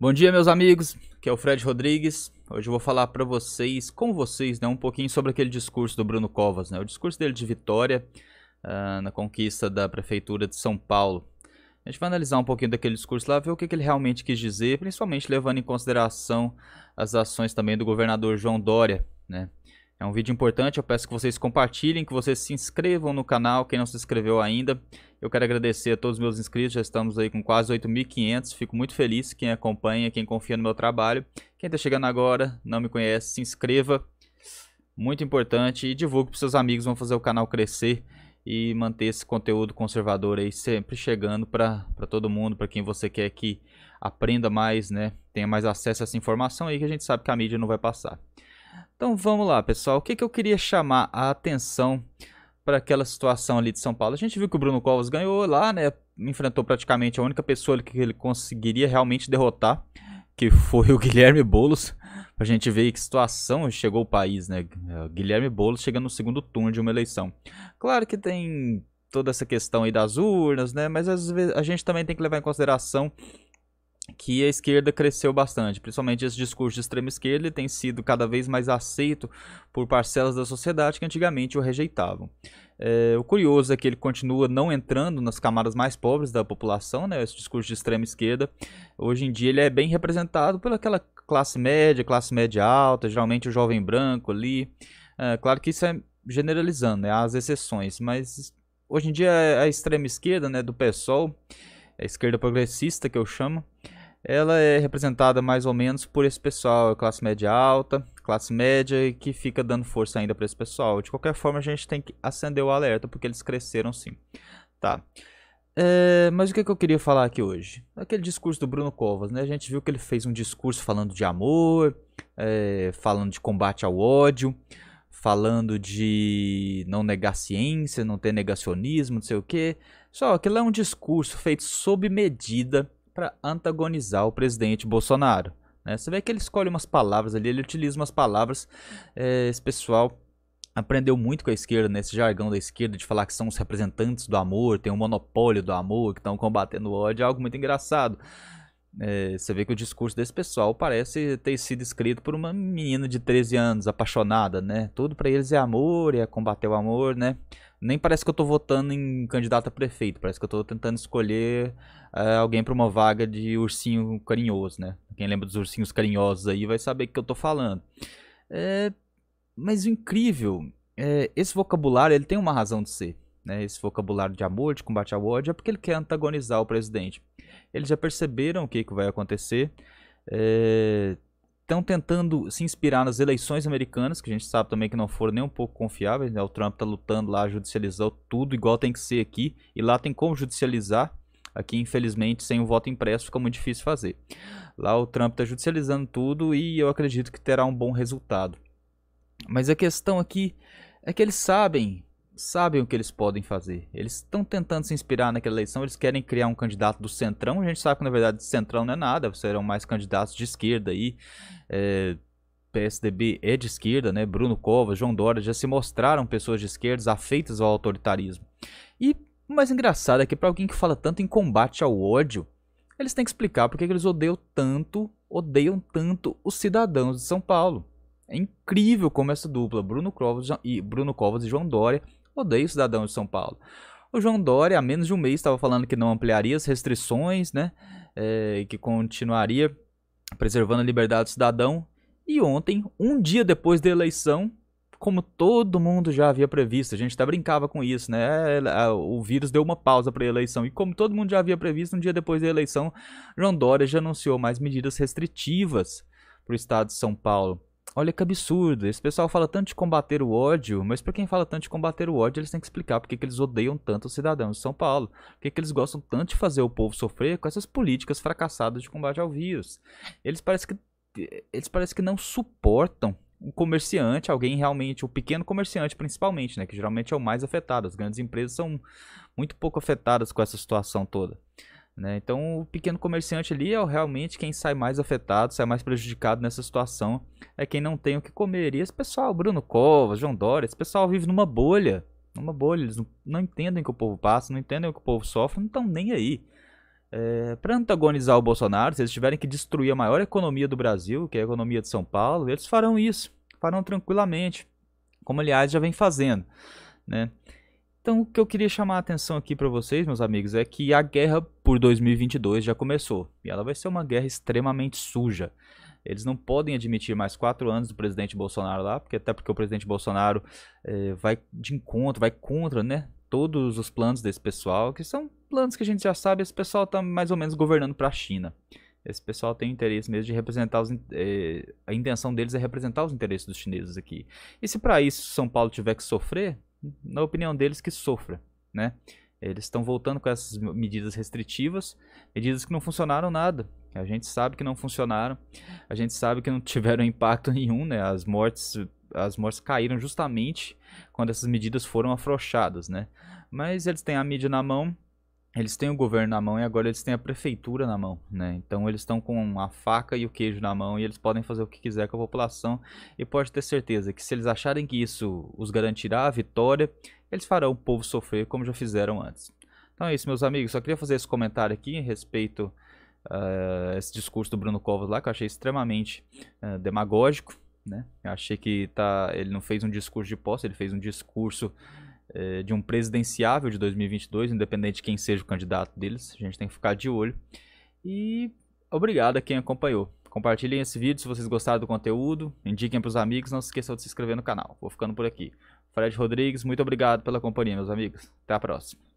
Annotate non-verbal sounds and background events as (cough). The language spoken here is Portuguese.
Bom dia, meus amigos. Aqui é o Fred Rodrigues. Hoje eu vou falar para vocês, com vocês, né, um pouquinho sobre aquele discurso do Bruno Covas, né? O discurso dele de vitória uh, na conquista da prefeitura de São Paulo. A gente vai analisar um pouquinho daquele discurso lá, ver o que, que ele realmente quis dizer, principalmente levando em consideração as ações também do governador João Dória, né? É um vídeo importante, eu peço que vocês compartilhem, que vocês se inscrevam no canal, quem não se inscreveu ainda. Eu quero agradecer a todos os meus inscritos, já estamos aí com quase 8.500, fico muito feliz, quem acompanha, quem confia no meu trabalho. Quem está chegando agora, não me conhece, se inscreva, muito importante, e divulgue para seus amigos, vão fazer o canal crescer e manter esse conteúdo conservador aí sempre chegando para todo mundo, para quem você quer que aprenda mais, né? Tenha mais acesso a essa informação aí que a gente sabe que a mídia não vai passar. Então vamos lá, pessoal. O que, que eu queria chamar a atenção para aquela situação ali de São Paulo? A gente viu que o Bruno Covas ganhou lá, né? Enfrentou praticamente a única pessoa que ele conseguiria realmente derrotar, que foi o (laughs) Guilherme Boulos. A gente ver que situação chegou o país, né? Guilherme Boulos chegando no segundo turno de uma eleição. Claro que tem toda essa questão aí das urnas, né? Mas às vezes a gente também tem que levar em consideração que a esquerda cresceu bastante, principalmente esse discurso de extrema esquerda tem sido cada vez mais aceito por parcelas da sociedade que antigamente o rejeitavam. É, o curioso é que ele continua não entrando nas camadas mais pobres da população, né, esse discurso de extrema esquerda. Hoje em dia ele é bem representado pelaquela classe média, classe média alta, geralmente o jovem branco ali. É, claro que isso é generalizando, né, as exceções, mas hoje em dia a extrema esquerda né, do PSOL, a esquerda progressista que eu chamo, ela é representada mais ou menos por esse pessoal, é classe média alta, classe média, e que fica dando força ainda para esse pessoal. De qualquer forma, a gente tem que acender o alerta, porque eles cresceram sim. Tá. É, mas o que, é que eu queria falar aqui hoje? Aquele discurso do Bruno Covas, né? A gente viu que ele fez um discurso falando de amor, é, falando de combate ao ódio, falando de não negar ciência, não ter negacionismo, não sei o quê. Só aquilo é um discurso feito sob medida para antagonizar o presidente Bolsonaro. Né? Você vê que ele escolhe umas palavras ali, ele utiliza umas palavras. É, esse pessoal aprendeu muito com a esquerda, nesse né? jargão da esquerda de falar que são os representantes do amor, tem um monopólio do amor, que estão combatendo o ódio, é algo muito engraçado. É, você vê que o discurso desse pessoal parece ter sido escrito por uma menina de 13 anos, apaixonada, né? Tudo para eles é amor, é combater o amor, né? nem parece que eu tô votando em candidato a prefeito, parece que eu tô tentando escolher eh, alguém para uma vaga de ursinho carinhoso, né? Quem lembra dos ursinhos carinhosos aí vai saber o que eu tô falando. É, mas o incrível, é, esse vocabulário ele tem uma razão de ser. Né, esse vocabulário de amor, de combate ao ódio, é porque ele quer antagonizar o presidente. Eles já perceberam o que, que vai acontecer. É, estão tentando se inspirar nas eleições americanas, que a gente sabe também que não foram nem um pouco confiáveis, né? O Trump tá lutando lá, judicializou tudo igual tem que ser aqui, e lá tem como judicializar. Aqui, infelizmente, sem o voto impresso fica muito difícil fazer. Lá o Trump está judicializando tudo e eu acredito que terá um bom resultado. Mas a questão aqui é que eles sabem sabem o que eles podem fazer. Eles estão tentando se inspirar naquela eleição, eles querem criar um candidato do centrão. A gente sabe que na verdade centrão não é nada, serão mais candidatos de esquerda aí. É, PSDB é de esquerda, né? Bruno Covas, João Dória já se mostraram pessoas de esquerda afeitas ao autoritarismo. E o mais engraçado é que para alguém que fala tanto em combate ao ódio, eles têm que explicar porque que eles odeiam tanto, odeiam tanto os cidadãos de São Paulo. É incrível como essa dupla, Bruno Covas e Bruno Covas e João Dória, Odeio cidadão de São Paulo. O João Dória, há menos de um mês, estava falando que não ampliaria as restrições, né? É, que continuaria preservando a liberdade do cidadão. E ontem, um dia depois da eleição, como todo mundo já havia previsto, a gente até brincava com isso, né? Eh, o vírus deu uma pausa para a eleição e como todo mundo já havia previsto, um dia depois da eleição, João Dória já anunciou mais medidas restritivas para o estado de São Paulo. Olha que absurdo, esse pessoal fala tanto de combater o ódio, mas para quem fala tanto de combater o ódio, eles têm que explicar porque que eles odeiam tanto os cidadãos de São Paulo, porque que eles gostam tanto de fazer o povo sofrer com essas políticas fracassadas de combate ao vírus. Eles parecem que, eles parecem que não suportam um comerciante, alguém realmente, o pequeno comerciante principalmente, né, que geralmente é o mais afetado, as grandes empresas são muito pouco afetadas com essa situação toda. Né? Então, o pequeno comerciante ali é realmente quem sai mais afetado, sai mais prejudicado nessa situação, é quem não tem o que comer. E esse pessoal, Bruno Covas, João Dória, esse pessoal vive numa bolha, numa bolha, eles não, não entendem o que o povo passa, não entendem o que o povo sofre, não estão nem aí. É, para antagonizar o Bolsonaro, se eles tiverem que destruir a maior economia do Brasil, que é a economia de São Paulo, eles farão isso, farão tranquilamente, como aliás já vem fazendo. Né? Então, o que eu queria chamar a atenção aqui para vocês, meus amigos, é que a guerra por 2022 já começou e ela vai ser uma guerra extremamente suja. Eles não podem admitir mais quatro anos do presidente Bolsonaro lá, porque até porque o presidente Bolsonaro eh, vai de encontro, vai contra, né? Todos os planos desse pessoal, que são planos que a gente já sabe, esse pessoal está mais ou menos governando para a China. Esse pessoal tem interesse mesmo de representar os. Eh, a intenção deles é representar os interesses dos chineses aqui. E se para isso São Paulo tiver que sofrer, na opinião deles, que sofra, né? Eles estão voltando com essas medidas restritivas, medidas que não funcionaram nada. A gente sabe que não funcionaram, a gente sabe que não (laughs) tiveram impacto nenhum, né? As mortes, as mortes caíram justamente quando essas medidas foram afrouxadas, né? Mas eles têm a mídia na mão, eles têm o governo na mão e agora eles têm a prefeitura na mão, né? Então eles estão com a faca e o queijo na mão e eles podem fazer o que quiser com a população e pode ter certeza que se eles acharem que isso os garantirá a vitória, eles farão o povo sofrer como já fizeram antes. Então é isso, meus amigos. Só queria fazer esse comentário aqui em respeito a uh, eh, esse discurso do Bruno Covas lá, que eu achei extremamente uh, demagógico, né? Eu achei que tá, ele não fez um discurso de posse, ele fez um discurso é, de um presidenciável de 2022, independente de quem seja o candidato deles. A gente tem que ficar de olho. E obrigado a quem acompanhou. Compartilhem esse vídeo se vocês gostaram do conteúdo. Indiquem para os amigos. Não se esqueçam de se inscrever no canal. Vou ficando por aqui. Fred Rodrigues, muito obrigado pela companhia, meus amigos. Até a próxima.